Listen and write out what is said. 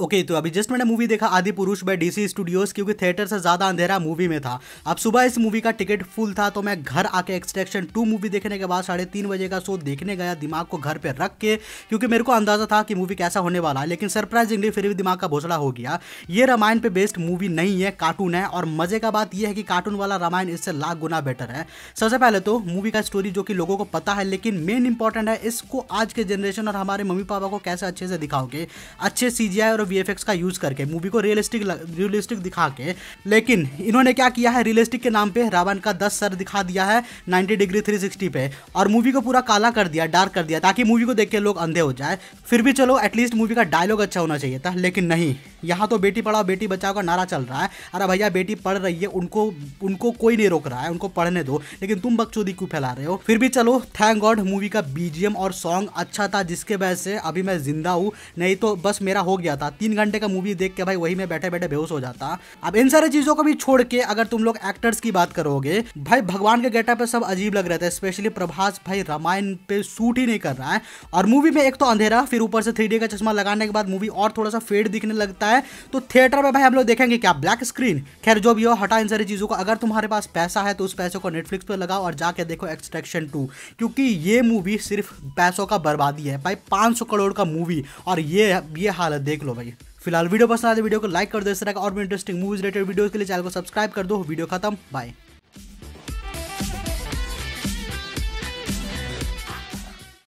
okay okay, तो अभी just मैंने मूवी देखा Adipurush by DC studios क्योंकि थिएटर से ज़्यादा अंधेरा मूवी में था अब सुबह इस मूवी का टिकट फुल था तो मैं घर आके एक्सट्रैक्शन टू मूवी देखने के बाद साढ़े तीन बजे का शो देखने गया दिमाग को घर पर रख के क्योंकि मेरे को अंदाजा था कि मूवी कैसा होने वाला है लेकिन सरप्राइजिंगली फिर भी दिमाग का भोसड़ा हो गया ये रामायण पर बेस्ड मूवी नहीं है कार्टून है और मजे का बात यह है कि कार्टून वाला रामायण इससे लाख गुना बेटर है सबसे पहले तो मूवी का स्टोरी जो कि लोगों को पता है लेकिन मेन इंपॉर्टेंट है इसको आज के जनरेशन और हमारे मम्मी पापा को कैसे अच्छे से दिखाओगे अच्छे सी और वी का यूज़ करके मूवी को रियलिस्टिक रियलिस्टिक दिखा के लेकिन इन्होंने क्या किया है रियलिस्टिक के नाम पे रावण का दस सर दिखा दिया है नाइन्टी डिग्री थ्री पे और मूवी को पूरा काला कर दिया डार्क कर दिया ताकि मूवी को देख के लोग अंधे हो जाए फिर भी चलो एटलीस्ट मूवी का डायलॉग अच्छा होना चाहिए था लेकिन नहीं यहाँ तो बेटी पढ़ाओ बेटी बचाओ का नारा चल रहा है अरे भैया बेटी पढ़ रही है उनको उनको कोई नहीं रोक रहा है उनको पढ़ने दो लेकिन तुम बकचोदी क्यों फैला रहे हो फिर भी चलो थैंक गॉड मूवी का बीजीएम और सॉन्ग अच्छा था जिसके वजह से अभी मैं जिंदा हूँ नहीं तो बस मेरा हो गया था तीन घंटे का मूवी देख के भाई वही में बैठे बैठे बेहोश हो जाता अब इन सारी चीजों को भी छोड़ के अगर तुम लोग एक्टर्स की बात करोगे भाई भगवान के गेटा पे सब अजीब लग रहे थे स्पेशली प्रभास भाई रामायण पे शूट ही नहीं कर रहा है और मूवी में एक तो अंधेरा फिर ऊपर से थ्री का चश्मा लगाने के बाद मूवी और थोड़ा सा फेड दिखने लगता है तो थिएटर में भाई हम लोग देखेंगे क्या ब्लैक स्क्रीन खैर जो भी हो हटा इन सारी चीजों को अगर तुम्हारे पास पैसा है तो उस पैसे को नेटफ्लिक्स पर लगाओ और जाके देखो एक्सट्रैक्शन टू क्योंकि ये मूवी सिर्फ पैसों का बर्बादी है भाई सौ करोड़ का मूवी और ये ये हालत देख लो भाई फिलहाल वीडियो पसंद आए तो वीडियो को लाइक कर दो इस तरह का और भी इंटरेस्टिंग मूवीज रिलेटेड वीडियो के लिए चैनल को सब्सक्राइब कर दो वीडियो खत्म बाय